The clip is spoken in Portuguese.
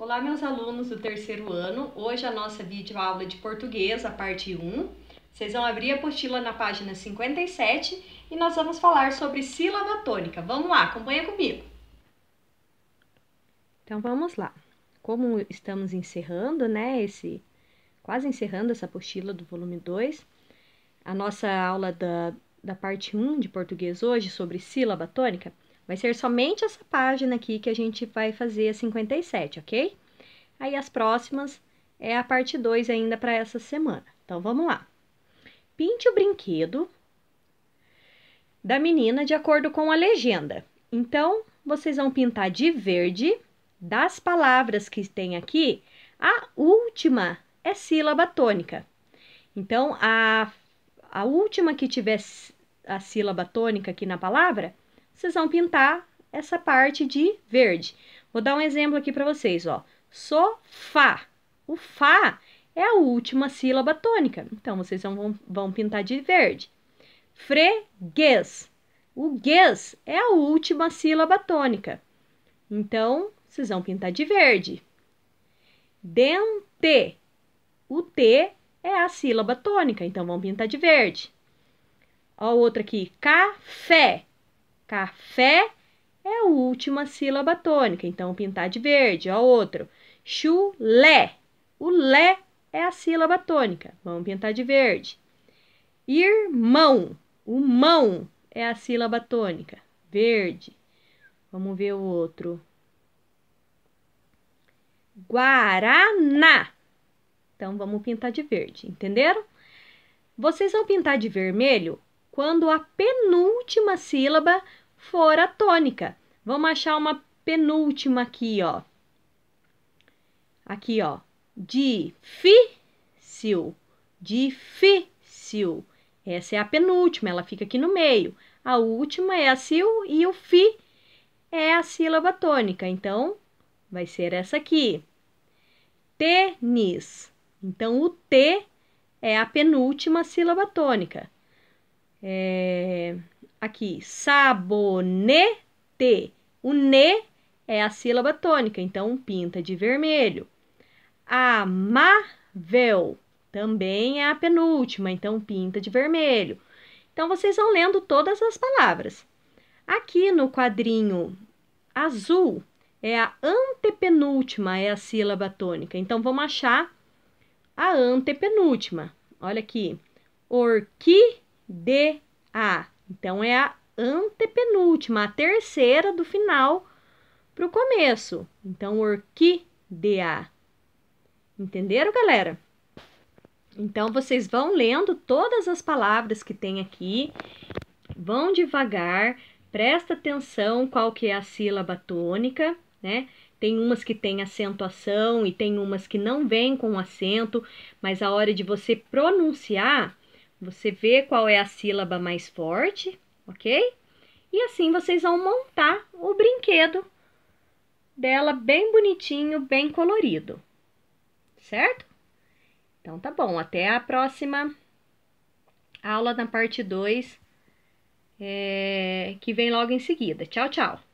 Olá, meus alunos do terceiro ano. Hoje a nossa videoaula é de português, a parte 1. Vocês vão abrir a apostila na página 57 e nós vamos falar sobre sílaba tônica. Vamos lá, acompanha comigo. Então vamos lá. Como estamos encerrando, né, esse quase encerrando essa apostila do volume 2, a nossa aula da, da parte 1 de português hoje sobre sílaba tônica, Vai ser somente essa página aqui que a gente vai fazer a 57, ok? Aí as próximas é a parte 2 ainda para essa semana. Então, vamos lá. Pinte o brinquedo da menina de acordo com a legenda. Então, vocês vão pintar de verde das palavras que tem aqui. A última é sílaba tônica. Então, a, a última que tiver a sílaba tônica aqui na palavra, vocês vão pintar essa parte de verde. Vou dar um exemplo aqui para vocês, ó. Sofá. O Fá é a última sílaba tônica, então vocês vão, vão pintar de verde. Freguês. O guês é a última sílaba tônica, então vocês vão pintar de verde. Dente. O T é a sílaba tônica, então vão pintar de verde. Ó, outra aqui, café. Café é a última sílaba tônica, então pintar de verde, ó é outro. Chulé. O lé é a sílaba tônica, vamos pintar de verde. Irmão. O mão é a sílaba tônica, verde. Vamos ver o outro. Guaraná. Então vamos pintar de verde, entenderam? Vocês vão pintar de vermelho quando a penúltima sílaba for a tônica. Vamos achar uma penúltima aqui, ó. Aqui, ó. Difícil. Difícil. Essa é a penúltima, ela fica aqui no meio. A última é a sil e o fi é a sílaba tônica. Então, vai ser essa aqui. Tênis. Então, o T é a penúltima sílaba tônica. É aqui, sabonete. O ne é a sílaba tônica, então pinta de vermelho. Amável também é a penúltima, então pinta de vermelho. Então vocês vão lendo todas as palavras. Aqui no quadrinho azul é a antepenúltima, é a sílaba tônica. Então vamos achar a antepenúltima. Olha aqui. Orquídea. Então é a antepenúltima, a terceira do final para o começo. Então, orquídea. Entenderam, galera? Então, vocês vão lendo todas as palavras que tem aqui, vão devagar, presta atenção qual que é a sílaba tônica, né? Tem umas que tem acentuação e tem umas que não vêm com acento, mas a hora de você pronunciar, você vê qual é a sílaba mais forte, ok? E assim vocês vão montar o brinquedo dela bem bonitinho, bem colorido, certo? Então tá bom, até a próxima aula na parte 2, é, eh, que vem logo em seguida. Tchau, tchau!